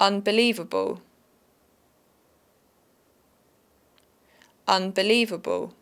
unbelievable unbelievable